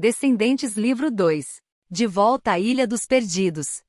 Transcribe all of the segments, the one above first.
Descendentes Livro 2. De volta à Ilha dos Perdidos.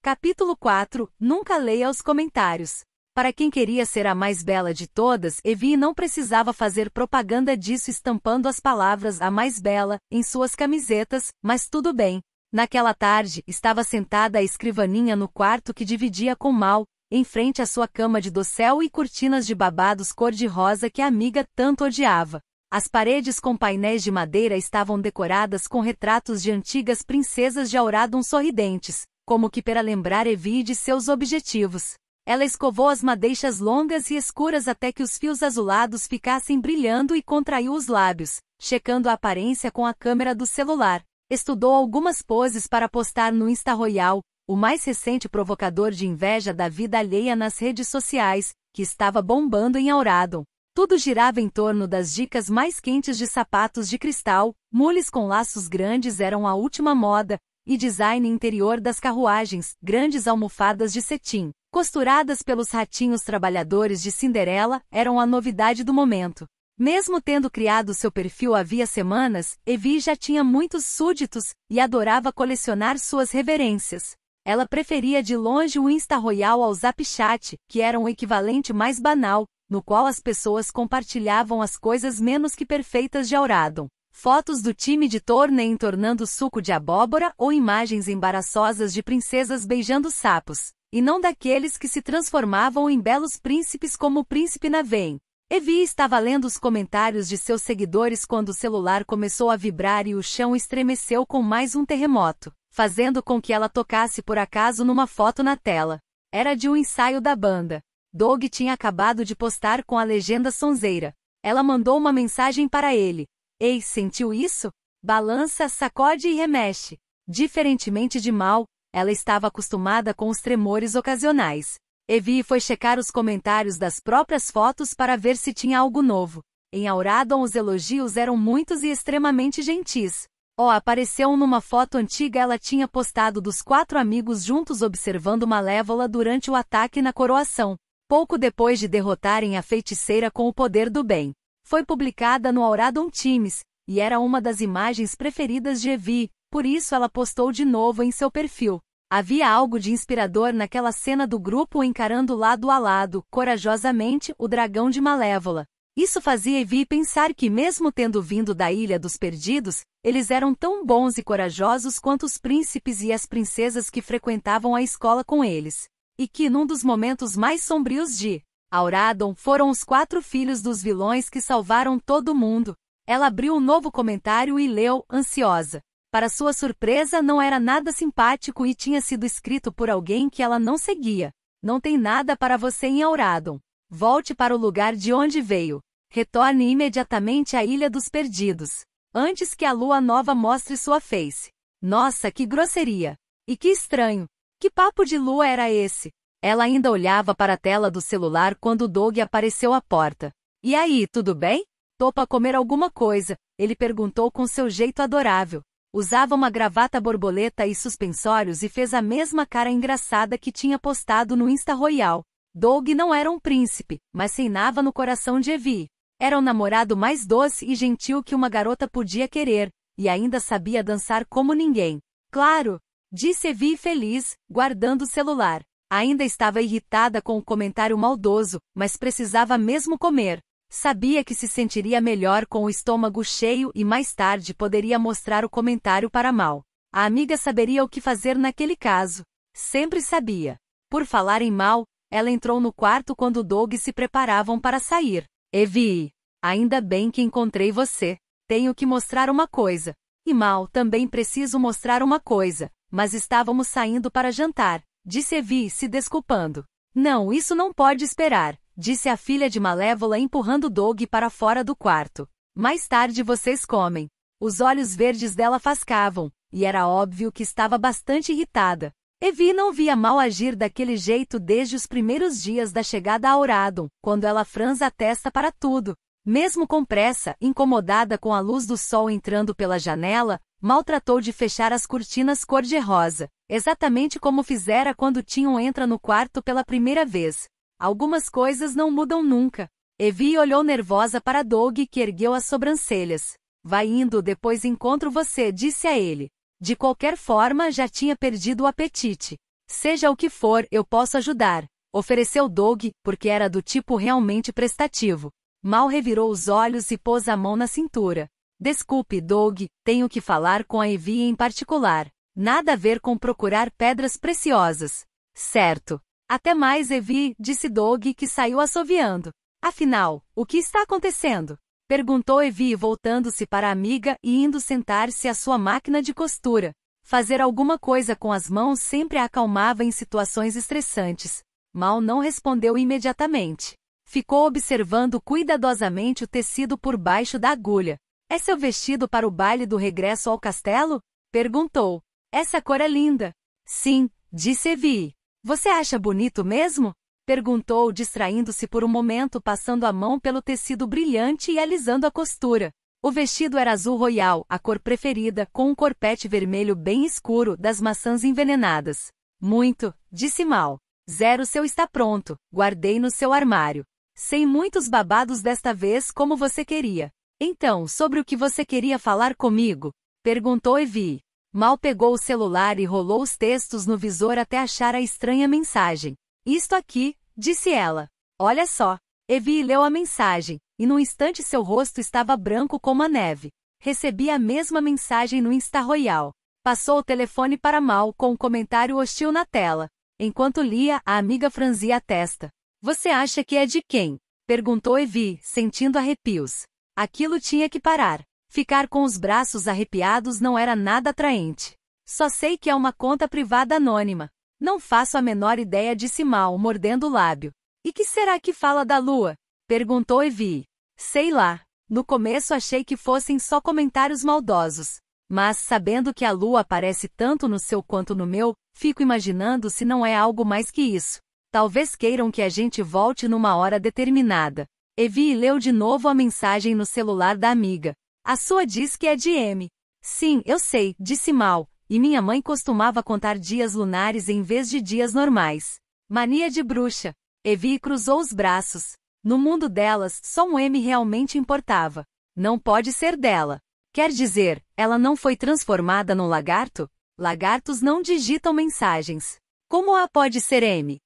Capítulo 4. Nunca leia os comentários. Para quem queria ser a mais bela de todas, Evie não precisava fazer propaganda disso estampando as palavras a mais bela em suas camisetas, mas tudo bem. Naquela tarde, estava sentada a escrivaninha no quarto que dividia com Mal, em frente à sua cama de dossel e cortinas de babados cor-de-rosa que a amiga tanto odiava. As paredes com painéis de madeira estavam decoradas com retratos de antigas princesas de Auradon sorridentes, como que para lembrar Evie de seus objetivos. Ela escovou as madeixas longas e escuras até que os fios azulados ficassem brilhando e contraiu os lábios, checando a aparência com a câmera do celular. Estudou algumas poses para postar no Insta Royal, o mais recente provocador de inveja da vida alheia nas redes sociais, que estava bombando em Auradon. Tudo girava em torno das dicas mais quentes de sapatos de cristal, mules com laços grandes eram a última moda, e design interior das carruagens, grandes almofadas de cetim, costuradas pelos ratinhos trabalhadores de Cinderela, eram a novidade do momento. Mesmo tendo criado seu perfil havia semanas, Evi já tinha muitos súditos e adorava colecionar suas reverências. Ela preferia de longe o Insta Royal ao Zapchat, que era um equivalente mais banal, no qual as pessoas compartilhavam as coisas menos que perfeitas de Auradon. Fotos do time de torneio entornando suco de abóbora ou imagens embaraçosas de princesas beijando sapos, e não daqueles que se transformavam em belos príncipes como o príncipe Navém. Evi estava lendo os comentários de seus seguidores quando o celular começou a vibrar e o chão estremeceu com mais um terremoto, fazendo com que ela tocasse por acaso numa foto na tela. Era de um ensaio da banda. Doug tinha acabado de postar com a legenda sonzeira. Ela mandou uma mensagem para ele. Ei, sentiu isso? Balança, sacode e remexe. Diferentemente de Mal, ela estava acostumada com os tremores ocasionais. Evi foi checar os comentários das próprias fotos para ver se tinha algo novo. Em Auradon os elogios eram muitos e extremamente gentis. Oh, apareceu numa foto antiga ela tinha postado dos quatro amigos juntos observando Malévola durante o ataque na coroação pouco depois de derrotarem a feiticeira com o poder do bem. Foi publicada no Auradon Times, e era uma das imagens preferidas de Evie, por isso ela postou de novo em seu perfil. Havia algo de inspirador naquela cena do grupo encarando lado a lado, corajosamente, o dragão de Malévola. Isso fazia Evie pensar que, mesmo tendo vindo da Ilha dos Perdidos, eles eram tão bons e corajosos quanto os príncipes e as princesas que frequentavam a escola com eles e que num dos momentos mais sombrios de Auradon foram os quatro filhos dos vilões que salvaram todo mundo. Ela abriu um novo comentário e leu, ansiosa. Para sua surpresa, não era nada simpático e tinha sido escrito por alguém que ela não seguia. Não tem nada para você em Auradon. Volte para o lugar de onde veio. Retorne imediatamente à Ilha dos Perdidos. Antes que a lua nova mostre sua face. Nossa, que grosseria! E que estranho! Que papo de lua era esse? Ela ainda olhava para a tela do celular quando Doug apareceu à porta. E aí, tudo bem? Topa comer alguma coisa? Ele perguntou com seu jeito adorável. Usava uma gravata borboleta e suspensórios e fez a mesma cara engraçada que tinha postado no Insta Royal. Doug não era um príncipe, mas reinava no coração de Evie. Era o namorado mais doce e gentil que uma garota podia querer, e ainda sabia dançar como ninguém. Claro, Disse Evi feliz, guardando o celular. Ainda estava irritada com o comentário maldoso, mas precisava mesmo comer. Sabia que se sentiria melhor com o estômago cheio e mais tarde poderia mostrar o comentário para Mal. A amiga saberia o que fazer naquele caso. Sempre sabia. Por falar em Mal, ela entrou no quarto quando Doug se preparavam para sair. Evi, ainda bem que encontrei você. Tenho que mostrar uma coisa. E Mal também preciso mostrar uma coisa. Mas estávamos saindo para jantar, disse Evi, se desculpando. Não, isso não pode esperar, disse a filha de Malévola empurrando Doug para fora do quarto. Mais tarde vocês comem. Os olhos verdes dela fascavam, e era óbvio que estava bastante irritada. Evi não via mal agir daquele jeito desde os primeiros dias da chegada a Auradon, quando ela franza a testa para tudo, mesmo com pressa, incomodada com a luz do sol entrando pela janela, mal tratou de fechar as cortinas cor-de-rosa, exatamente como fizera quando Tinham entra no quarto pela primeira vez. Algumas coisas não mudam nunca. Evie olhou nervosa para Doug, que ergueu as sobrancelhas. Vai indo, depois encontro você, disse a ele. De qualquer forma, já tinha perdido o apetite. Seja o que for, eu posso ajudar, ofereceu Doug, porque era do tipo realmente prestativo. Mal revirou os olhos e pôs a mão na cintura. Desculpe, Doug, tenho que falar com a Evie em particular. Nada a ver com procurar pedras preciosas. Certo. Até mais, Evie, disse Doug, que saiu assoviando. Afinal, o que está acontecendo? Perguntou Evie voltando-se para a amiga e indo sentar-se à sua máquina de costura. Fazer alguma coisa com as mãos sempre a acalmava em situações estressantes. Mal não respondeu imediatamente. Ficou observando cuidadosamente o tecido por baixo da agulha. É seu vestido para o baile do regresso ao castelo? Perguntou. Essa cor é linda. Sim, disse Evie. Você acha bonito mesmo? Perguntou, distraindo-se por um momento, passando a mão pelo tecido brilhante e alisando a costura. O vestido era azul royal, a cor preferida, com um corpete vermelho bem escuro das maçãs envenenadas. Muito, disse Mal. Zero seu está pronto, guardei no seu armário. Sem muitos babados desta vez como você queria. Então, sobre o que você queria falar comigo? Perguntou Evi. Mal pegou o celular e rolou os textos no visor até achar a estranha mensagem. Isto aqui, disse ela. Olha só. Evi leu a mensagem, e num instante seu rosto estava branco como a neve. Recebi a mesma mensagem no Insta Royal. Passou o telefone para Mal com um comentário hostil na tela. Enquanto lia, a amiga franzia a testa. Você acha que é de quem? Perguntou Evi, sentindo arrepios. Aquilo tinha que parar. Ficar com os braços arrepiados não era nada atraente. Só sei que é uma conta privada anônima. Não faço a menor ideia disso. Mal, mordendo o lábio. E que será que fala da lua? Perguntou Evi. Sei lá. No começo achei que fossem só comentários maldosos. Mas sabendo que a lua aparece tanto no seu quanto no meu, fico imaginando se não é algo mais que isso. Talvez queiram que a gente volte numa hora determinada. Evi leu de novo a mensagem no celular da amiga. A sua diz que é de M. Sim, eu sei, disse Mal, e minha mãe costumava contar dias lunares em vez de dias normais. Mania de bruxa. Evi cruzou os braços. No mundo delas, só um M realmente importava. Não pode ser dela. Quer dizer, ela não foi transformada num lagarto? Lagartos não digitam mensagens. Como A pode ser M?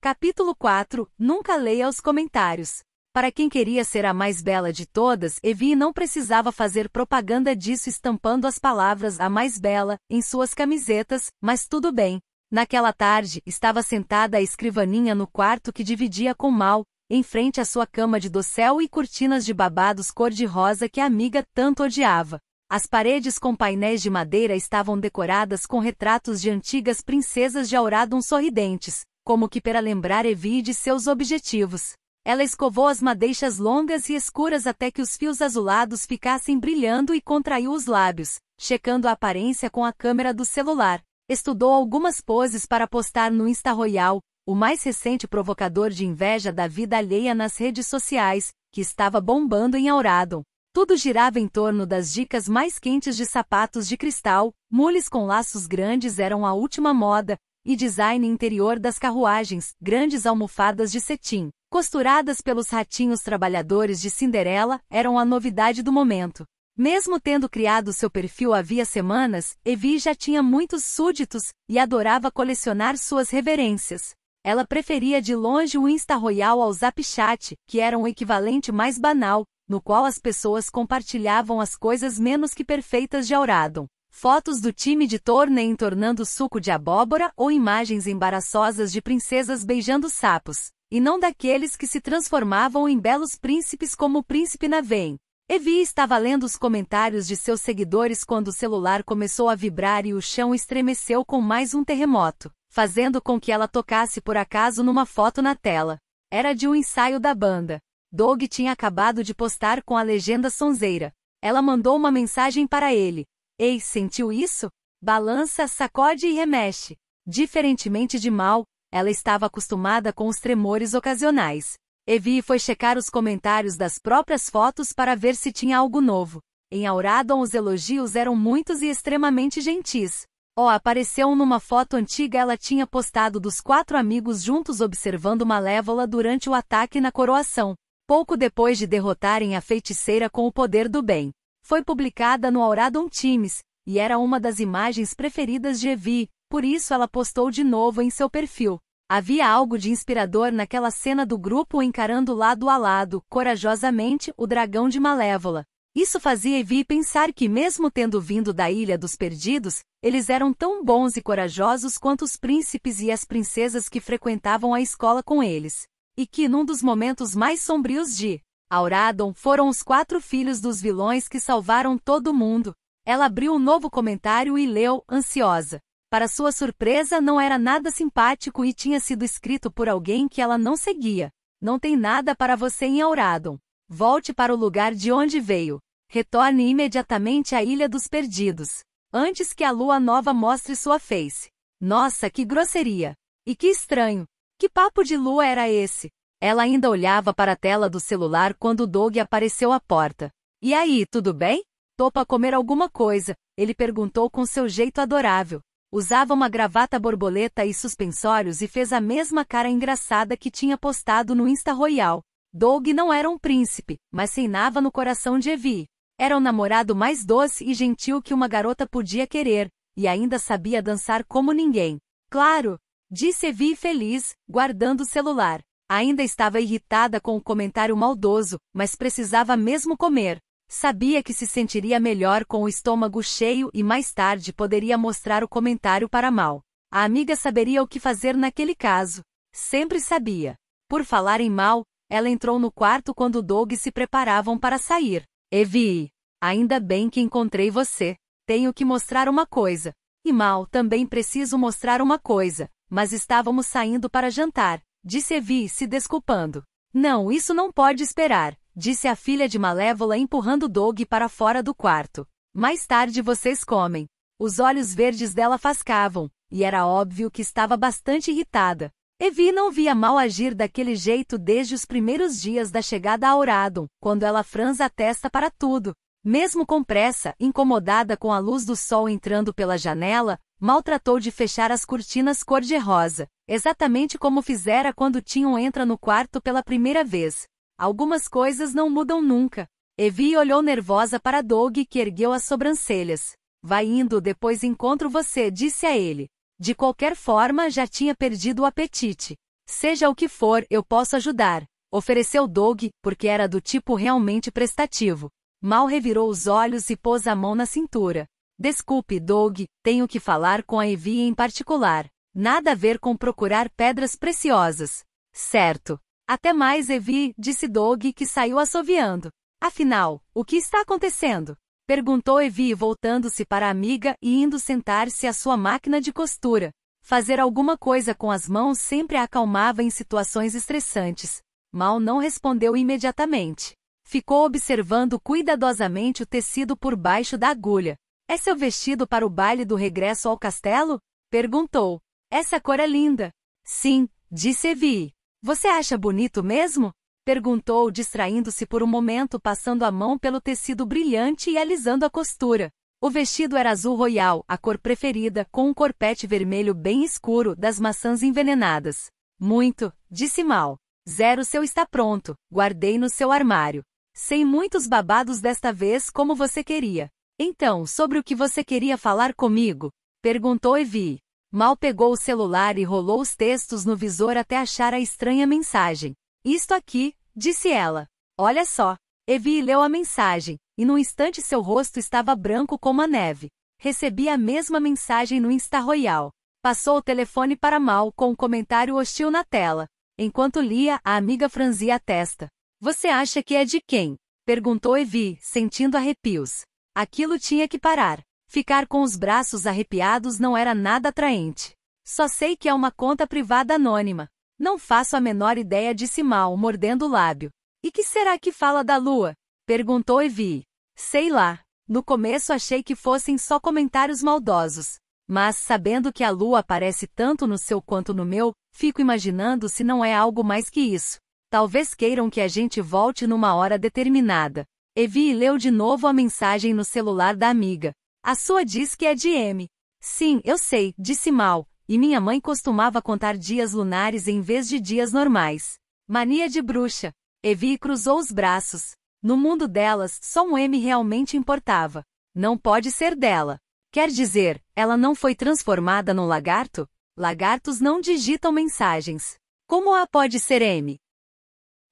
Capítulo 4 Nunca leia os comentários. Para quem queria ser a mais bela de todas, Evie não precisava fazer propaganda disso estampando as palavras a mais bela em suas camisetas, mas tudo bem. Naquela tarde, estava sentada a escrivaninha no quarto que dividia com Mal, em frente à sua cama de dossel e cortinas de babados cor-de-rosa que a amiga tanto odiava. As paredes com painéis de madeira estavam decoradas com retratos de antigas princesas de Auradon sorridentes, como que para lembrar Evi de seus objetivos. Ela escovou as madeixas longas e escuras até que os fios azulados ficassem brilhando e contraiu os lábios, checando a aparência com a câmera do celular. Estudou algumas poses para postar no Insta Royal, o mais recente provocador de inveja da vida alheia nas redes sociais, que estava bombando em Auradon. Tudo girava em torno das dicas mais quentes de sapatos de cristal, mules com laços grandes eram a última moda, e design interior das carruagens, grandes almofadas de cetim, costuradas pelos ratinhos trabalhadores de Cinderela, eram a novidade do momento. Mesmo tendo criado seu perfil havia semanas, Evi já tinha muitos súditos e adorava colecionar suas reverências. Ela preferia de longe o Insta Royal ao Zapchat, que era um equivalente mais banal, no qual as pessoas compartilhavam as coisas menos que perfeitas de Auradon. Fotos do time de Tornem tornando suco de abóbora ou imagens embaraçosas de princesas beijando sapos, e não daqueles que se transformavam em belos príncipes como o príncipe Navem. Evi estava lendo os comentários de seus seguidores quando o celular começou a vibrar e o chão estremeceu com mais um terremoto, fazendo com que ela tocasse por acaso numa foto na tela. Era de um ensaio da banda. Doug tinha acabado de postar com a legenda sonzeira. Ela mandou uma mensagem para ele, Ei, sentiu isso? Balança, sacode e remexe. Diferentemente de Mal, ela estava acostumada com os tremores ocasionais. Evi foi checar os comentários das próprias fotos para ver se tinha algo novo. Em Auradon os elogios eram muitos e extremamente gentis. Oh, apareceu numa foto antiga ela tinha postado dos quatro amigos juntos observando Malévola durante o ataque na coroação, pouco depois de derrotarem a feiticeira com o poder do bem foi publicada no Auradon Times, e era uma das imagens preferidas de Evi, por isso ela postou de novo em seu perfil. Havia algo de inspirador naquela cena do grupo encarando lado a lado, corajosamente, o dragão de Malévola. Isso fazia Evi pensar que, mesmo tendo vindo da Ilha dos Perdidos, eles eram tão bons e corajosos quanto os príncipes e as princesas que frequentavam a escola com eles. E que, num dos momentos mais sombrios de Auradon foram os quatro filhos dos vilões que salvaram todo mundo. Ela abriu um novo comentário e leu, ansiosa. Para sua surpresa, não era nada simpático e tinha sido escrito por alguém que ela não seguia. Não tem nada para você em Auradon. Volte para o lugar de onde veio. Retorne imediatamente à Ilha dos Perdidos. Antes que a lua nova mostre sua face. Nossa, que grosseria! E que estranho! Que papo de lua era esse? Ela ainda olhava para a tela do celular quando Doug apareceu à porta. E aí, tudo bem? Topa comer alguma coisa? Ele perguntou com seu jeito adorável. Usava uma gravata borboleta e suspensórios e fez a mesma cara engraçada que tinha postado no Insta Royal. Doug não era um príncipe, mas reinava no coração de Evie. Era o namorado mais doce e gentil que uma garota podia querer, e ainda sabia dançar como ninguém. Claro! Disse Evie feliz, guardando o celular. Ainda estava irritada com o comentário maldoso, mas precisava mesmo comer. Sabia que se sentiria melhor com o estômago cheio e mais tarde poderia mostrar o comentário para mal. A amiga saberia o que fazer naquele caso. Sempre sabia. Por falar em mal, ela entrou no quarto quando Doug se preparavam para sair. Evi, ainda bem que encontrei você. Tenho que mostrar uma coisa. E mal, também preciso mostrar uma coisa. Mas estávamos saindo para jantar disse Evi, se desculpando. Não, isso não pode esperar, disse a filha de Malévola empurrando Doug para fora do quarto. Mais tarde vocês comem. Os olhos verdes dela fascavam, e era óbvio que estava bastante irritada. Evi não via mal agir daquele jeito desde os primeiros dias da chegada a Auradon, quando ela franza a testa para tudo, mesmo com pressa, incomodada com a luz do sol entrando pela janela, mal tratou de fechar as cortinas cor-de-rosa, exatamente como fizera quando Tinham entra no quarto pela primeira vez. Algumas coisas não mudam nunca. Evi olhou nervosa para Doug que ergueu as sobrancelhas. Vai indo, depois encontro você, disse a ele. De qualquer forma, já tinha perdido o apetite. Seja o que for, eu posso ajudar, ofereceu Doug, porque era do tipo realmente prestativo. Mal revirou os olhos e pôs a mão na cintura. Desculpe, Doug, tenho que falar com a Evie em particular. Nada a ver com procurar pedras preciosas. Certo. Até mais, Evie, disse Doug, que saiu assoviando. Afinal, o que está acontecendo? Perguntou Evie voltando-se para a amiga e indo sentar-se à sua máquina de costura. Fazer alguma coisa com as mãos sempre a acalmava em situações estressantes. Mal não respondeu imediatamente. Ficou observando cuidadosamente o tecido por baixo da agulha. É seu vestido para o baile do regresso ao castelo? Perguntou. Essa cor é linda. Sim, disse Evi. Você acha bonito mesmo? Perguntou, distraindo-se por um momento, passando a mão pelo tecido brilhante e alisando a costura. O vestido era azul royal, a cor preferida, com um corpete vermelho bem escuro das maçãs envenenadas. Muito, disse Mal. Zero seu está pronto, guardei no seu armário. Sem muitos babados desta vez como você queria. Então, sobre o que você queria falar comigo? Perguntou Evi. Mal pegou o celular e rolou os textos no visor até achar a estranha mensagem. Isto aqui, disse ela. Olha só. Evi leu a mensagem, e num instante seu rosto estava branco como a neve. Recebi a mesma mensagem no Insta Royal. Passou o telefone para Mal com um comentário hostil na tela. Enquanto lia, a amiga franzia a testa. Você acha que é de quem? Perguntou Evi, sentindo arrepios. Aquilo tinha que parar. Ficar com os braços arrepiados não era nada atraente. Só sei que é uma conta privada anônima. Não faço a menor ideia, disse Mal, mordendo o lábio. E que será que fala da lua? Perguntou Evi. Sei lá. No começo achei que fossem só comentários maldosos. Mas sabendo que a lua aparece tanto no seu quanto no meu, fico imaginando se não é algo mais que isso. Talvez queiram que a gente volte numa hora determinada. Evi leu de novo a mensagem no celular da amiga. A sua diz que é de M. Sim, eu sei, disse mal, e minha mãe costumava contar dias lunares em vez de dias normais. Mania de bruxa. Evi cruzou os braços. No mundo delas, só um M realmente importava. Não pode ser dela. Quer dizer, ela não foi transformada num lagarto? Lagartos não digitam mensagens. Como a pode ser M?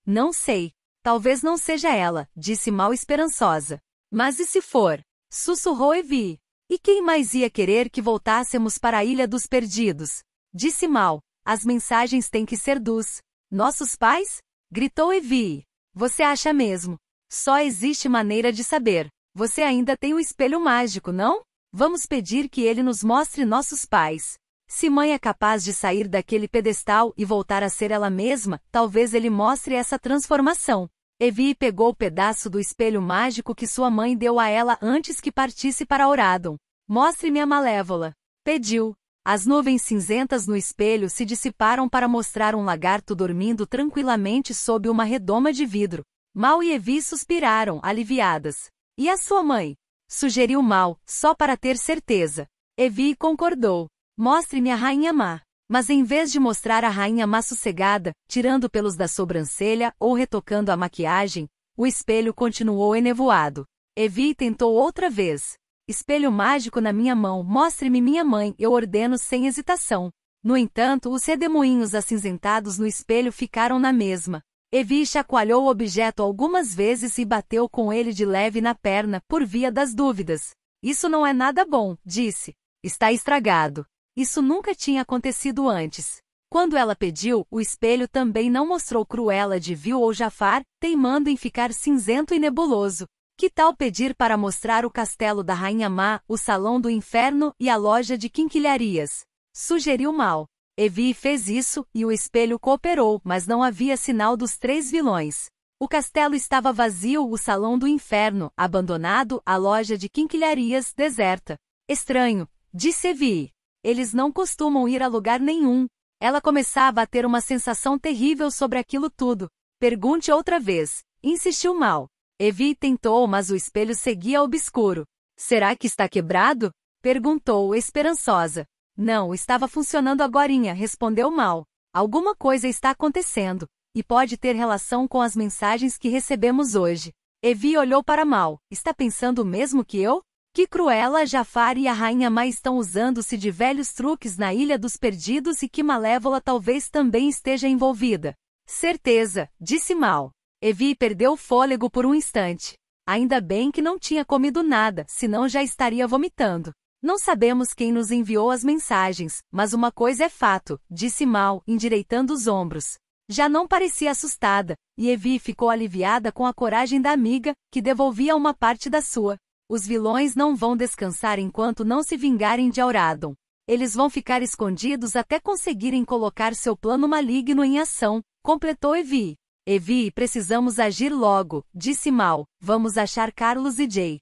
Não sei. Talvez não seja ela, disse mal esperançosa. Mas e se for? Sussurrou Evi. E quem mais ia querer que voltássemos para a Ilha dos Perdidos? Disse mal. As mensagens têm que ser dos. Nossos pais? Gritou Evi. Você acha mesmo? Só existe maneira de saber. Você ainda tem o espelho mágico, não? Vamos pedir que ele nos mostre nossos pais. Se mãe é capaz de sair daquele pedestal e voltar a ser ela mesma, talvez ele mostre essa transformação. Evie pegou o pedaço do espelho mágico que sua mãe deu a ela antes que partisse para Oradon. Mostre-me a malévola. Pediu. As nuvens cinzentas no espelho se dissiparam para mostrar um lagarto dormindo tranquilamente sob uma redoma de vidro. Mal e Evie suspiraram, aliviadas. E a sua mãe? Sugeriu Mal, só para ter certeza. Evie concordou. Mostre-me a rainha má. Mas em vez de mostrar a rainha má sossegada, tirando pelos da sobrancelha ou retocando a maquiagem, o espelho continuou enevoado. Evi tentou outra vez. Espelho mágico na minha mão, mostre-me minha mãe, eu ordeno sem hesitação. No entanto, os redemoinhos acinzentados no espelho ficaram na mesma. Evi chacoalhou o objeto algumas vezes e bateu com ele de leve na perna, por via das dúvidas. Isso não é nada bom, disse. Está estragado. Isso nunca tinha acontecido antes. Quando ela pediu, o espelho também não mostrou Cruella de Vil ou Jafar, teimando em ficar cinzento e nebuloso. Que tal pedir para mostrar o castelo da Rainha Má, o Salão do Inferno e a loja de quinquilharias? Sugeriu Mal. Evi fez isso, e o espelho cooperou, mas não havia sinal dos três vilões. O castelo estava vazio, o Salão do Inferno, abandonado, a loja de quinquilharias, deserta. Estranho, disse Evie. Eles não costumam ir a lugar nenhum. Ela começava a ter uma sensação terrível sobre aquilo tudo. Pergunte outra vez, insistiu mal. Evie tentou, mas o espelho seguia obscuro. Será que está quebrado? perguntou, esperançosa. Não, estava funcionando agorinha, respondeu mal. Alguma coisa está acontecendo e pode ter relação com as mensagens que recebemos hoje. Evie olhou para Mal. Está pensando o mesmo que eu? Que Cruella, Jafar e a Rainha Má estão usando-se de velhos truques na Ilha dos Perdidos e que Malévola talvez também esteja envolvida. Certeza, disse Mal. Evi perdeu o fôlego por um instante. Ainda bem que não tinha comido nada, senão já estaria vomitando. Não sabemos quem nos enviou as mensagens, mas uma coisa é fato, disse Mal, endireitando os ombros. Já não parecia assustada, e Evi ficou aliviada com a coragem da amiga, que devolvia uma parte da sua. Os vilões não vão descansar enquanto não se vingarem de Auradon. Eles vão ficar escondidos até conseguirem colocar seu plano maligno em ação, completou Evi. Evi, precisamos agir logo, disse Mal. Vamos achar Carlos e Jay.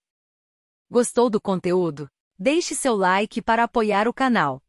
Gostou do conteúdo? Deixe seu like para apoiar o canal.